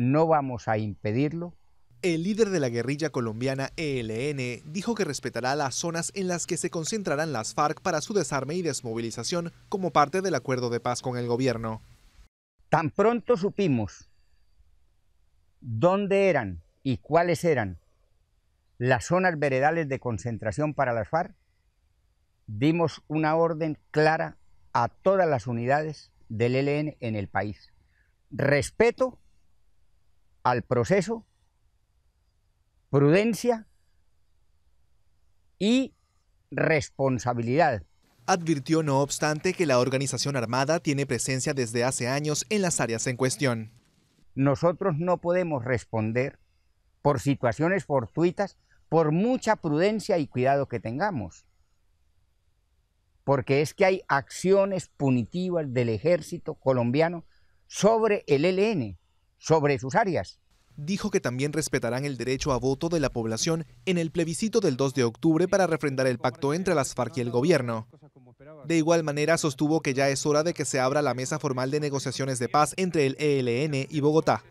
no vamos a impedirlo. El líder de la guerrilla colombiana ELN dijo que respetará las zonas en las que se concentrarán las FARC para su desarme y desmovilización como parte del acuerdo de paz con el gobierno. Tan pronto supimos dónde eran y cuáles eran las zonas veredales de concentración para las FARC, dimos una orden clara a todas las unidades del ELN en el país. Respeto al proceso, prudencia y responsabilidad. Advirtió, no obstante, que la organización armada tiene presencia desde hace años en las áreas en cuestión. Nosotros no podemos responder por situaciones fortuitas, por mucha prudencia y cuidado que tengamos. Porque es que hay acciones punitivas del ejército colombiano sobre el e LN, sobre sus áreas dijo que también respetarán el derecho a voto de la población en el plebiscito del 2 de octubre para refrendar el pacto entre las FARC y el gobierno. De igual manera, sostuvo que ya es hora de que se abra la mesa formal de negociaciones de paz entre el ELN y Bogotá.